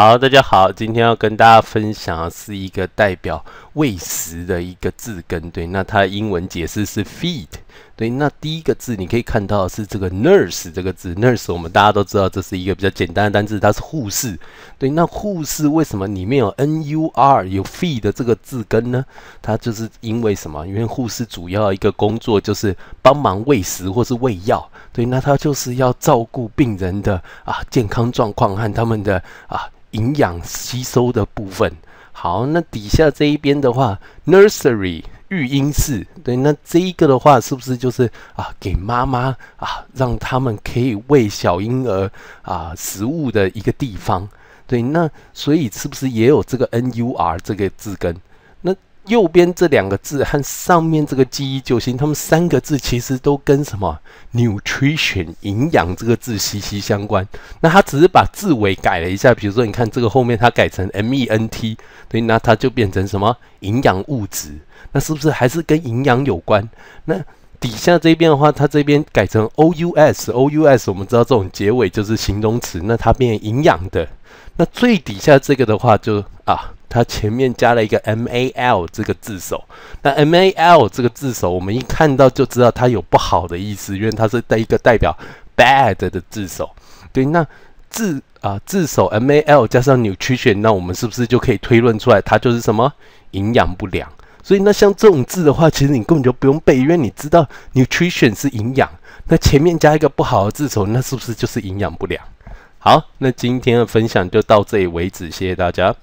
好，大家好，今天要跟大家分享的是一个代表喂食的一个字根，对，那它英文解释是 feed，对，那第一个字你可以看到是这个 nurse 这个字 nurse 我们大家都知道这是一个比较简单的单字，它是护士，对，那护士为什么里面有 n u r 有 feed 的这个字根呢？它就是因为什么？因为护士主要一个工作就是帮忙喂食或是喂药，对，那它就是要照顾病人的啊健康状况和他们的啊。营养吸收的部分，好，那底下这一边的话，nursery 育婴室，对，那这一个的话，是不是就是啊，给妈妈啊，让他们可以喂小婴儿啊食物的一个地方，对，那所以是不是也有这个 n-u-r 这个字根？右边这两个字和上面这个记忆救星，他们三个字其实都跟什么 nutrition 营养这个字息息相关。那他只是把字尾改了一下，比如说你看这个后面他改成 ment，对，那它就变成什么营养物质？那是不是还是跟营养有关？那底下这边的话，它这边改成 ous，ous 我们知道这种结尾就是形容词，那它变营养的。那最底下这个的话，就啊。它前面加了一个 mal 这个字首，那 mal 这个字首，我们一看到就知道它有不好的意思，因为它是带一个代表 bad 的字首。对，那字啊字首 mal 加上 nutrition，那我们是不是就可以推论出来，它就是什么营养不良？所以那像这种字的话，其实你根本就不用背，因为你知道 nutrition 是营养，那前面加一个不好的字首，那是不是就是营养不良？好，那今天的分享就到这里为止，谢谢大家。